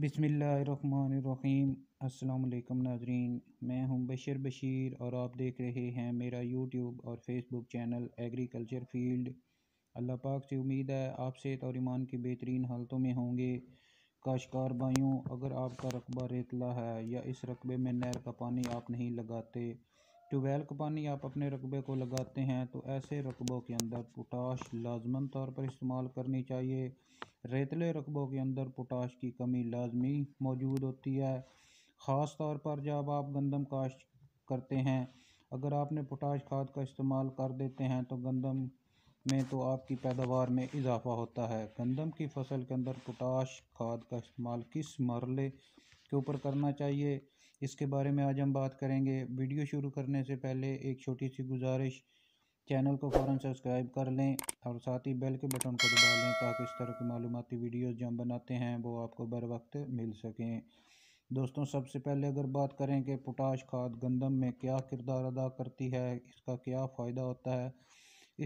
बिसमीम् अल्लाम नाजरीन मैं हूं बशर बशीर और आप देख रहे हैं मेरा यूट्यूब और फेसबुक चैनल एग्रीकल्चर फील्ड अल्लाह पाक से उम्मीद है आप सेहत और ईमान की बेहतरीन हालतों में होंगे काशकार भाइयों अगर आपका रकबा रेतला है या इस रकबे में नहर का पानी आप नहीं लगाते ट्यूबवेल तो का पानी आप अपने रकबे को लगाते हैं तो ऐसे रकबों के अंदर पोटाश लाजमन तौर पर इस्तेमाल करनी चाहिए रेतले रकबों के अंदर पोटाश की कमी लाजमी मौजूद होती है ख़ास तौर पर जब आप गंदम काश्त करते हैं अगर आपने पोटाश खाद का इस्तेमाल कर देते हैं तो गंदम में तो आपकी पैदावार में इजाफा होता है गंदम की फसल के अंदर पोटाश खाद का इस्तेमाल किस मरले के ऊपर करना चाहिए इसके बारे में आज हम बात करेंगे वीडियो शुरू करने से पहले एक छोटी सी गुजारिश चैनल को फ़ौर सब्सक्राइब कर लें और साथ ही बेल के बटन को दबा लें ताकि इस तरह की मालूमती वीडियोज़ जो हम बनाते हैं वो आपको बर वक्त मिल सकें दोस्तों सबसे पहले अगर बात करें कि पोटाश खाद गंदम में क्या किरदार अदा करती है इसका क्या फ़ायदा होता है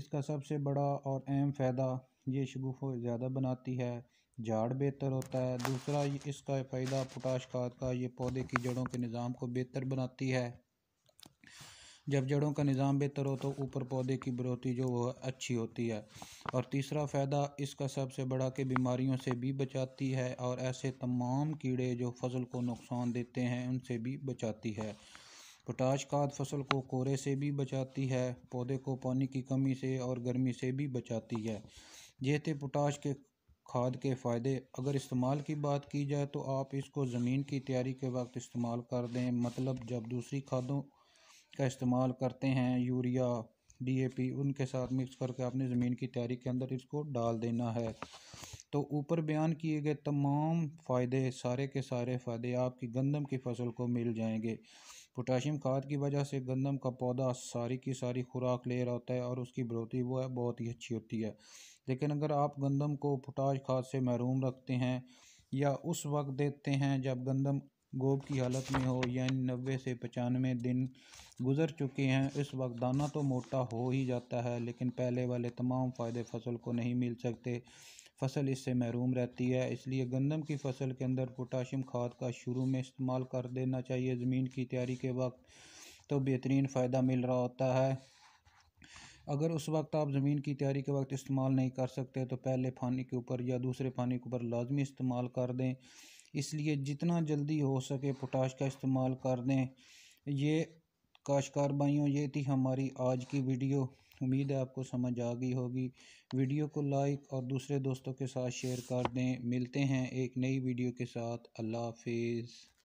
इसका सबसे बड़ा और अहम फ़ायदा ये शगुफ ज़्यादा बनाती है झाड़ बेहतर होता है दूसरा इसका फ़ायदा पोटाश खाद का ये पौधे की जड़ों के निज़ाम को बेहतर बनाती है जब जड़ों का निज़ाम बेहतर हो तो ऊपर पौधे की बढ़ोतरी जो वह अच्छी होती है और तीसरा फ़ायदा इसका सबसे बड़ा कि बीमारियों से भी बचाती है और ऐसे तमाम कीड़े जो फसल को नुकसान देते हैं उनसे भी बचाती है पोटाश खाद फसल को कोरे से भी बचाती है पौधे को पानी की कमी से और गर्मी से भी बचाती है ये थे पोटाश के खाद के फ़ायदे अगर इस्तेमाल की बात की जाए तो आप इसको ज़मीन की तैयारी के वक्त इस्तेमाल कर दें मतलब जब दूसरी खादों का इस्तेमाल करते हैं यूरिया डीएपी उनके साथ मिक्स करके आपने ज़मीन की तैयारी के अंदर इसको डाल देना है तो ऊपर बयान किए गए तमाम फ़ायदे सारे के सारे फ़ायदे आपकी गंदम की फसल को मिल जाएंगे पोटाशियम खाद की वजह से गंदम का पौधा सारी की सारी खुराक ले रहा होता है और उसकी बढ़ोतरी वो है बहुत ही अच्छी होती है लेकिन अगर आप गंदम को पोटाश खाद से महरूम रखते हैं या उस वक्त देते हैं जब गंदम गोब की हालत में हो यानी नब्बे से पचानवे दिन गुजर चुके हैं इस वक्त दाना तो मोटा हो ही जाता है लेकिन पहले वाले तमाम फ़ायदे फसल को नहीं मिल सकते फसल इससे महरूम रहती है इसलिए गंदम की फसल के अंदर पोटाशियम खाद का शुरू में इस्तेमाल कर देना चाहिए ज़मीन की तैयारी के वक्त तो बेहतरीन फ़ायदा मिल रहा होता है अगर उस वक्त आप ज़मीन की तैयारी के वक्त इस्तेमाल नहीं कर सकते तो पहले पानी के ऊपर या दूसरे पानी के ऊपर लाजमी इस्तेमाल कर दें इसलिए जितना जल्दी हो सके पोटाश का इस्तेमाल कर दें ये काशकार भाइयों ये थी हमारी आज की वीडियो उम्मीद है आपको समझ आ गई होगी वीडियो को लाइक और दूसरे दोस्तों के साथ शेयर कर दें मिलते हैं एक नई वीडियो के साथ अल्लाह हाफिज़